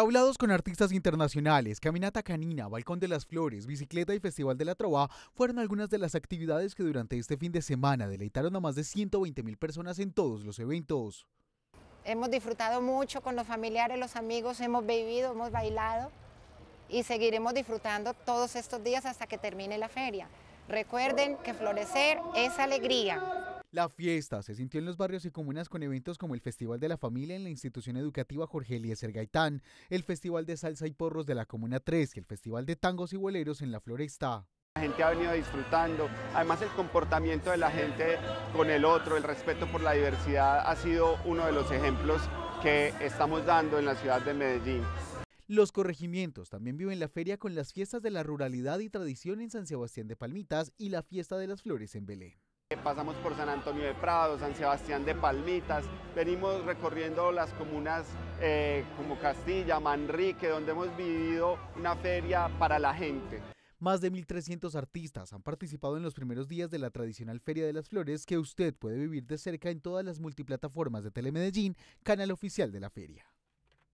Hablados con artistas internacionales, caminata canina, balcón de las flores, bicicleta y festival de la trova fueron algunas de las actividades que durante este fin de semana deleitaron a más de 120 mil personas en todos los eventos. Hemos disfrutado mucho con los familiares, los amigos, hemos bebido, hemos bailado y seguiremos disfrutando todos estos días hasta que termine la feria. Recuerden que florecer es alegría, la fiesta se sintió en los barrios y comunas con eventos como el Festival de la Familia en la institución educativa Jorge Eliezer Gaitán, el Festival de Salsa y Porros de la Comuna 3 y el Festival de Tangos y Boleros en la Floresta. La gente ha venido disfrutando, además el comportamiento de la gente con el otro, el respeto por la diversidad ha sido uno de los ejemplos que estamos dando en la ciudad de Medellín. Los corregimientos también viven la feria con las fiestas de la ruralidad y tradición en San Sebastián de Palmitas y la fiesta de las flores en Belén. Eh, pasamos por San Antonio de Prado, San Sebastián de Palmitas, venimos recorriendo las comunas eh, como Castilla, Manrique, donde hemos vivido una feria para la gente. Más de 1.300 artistas han participado en los primeros días de la tradicional Feria de las Flores que usted puede vivir de cerca en todas las multiplataformas de Telemedellín, canal oficial de la feria.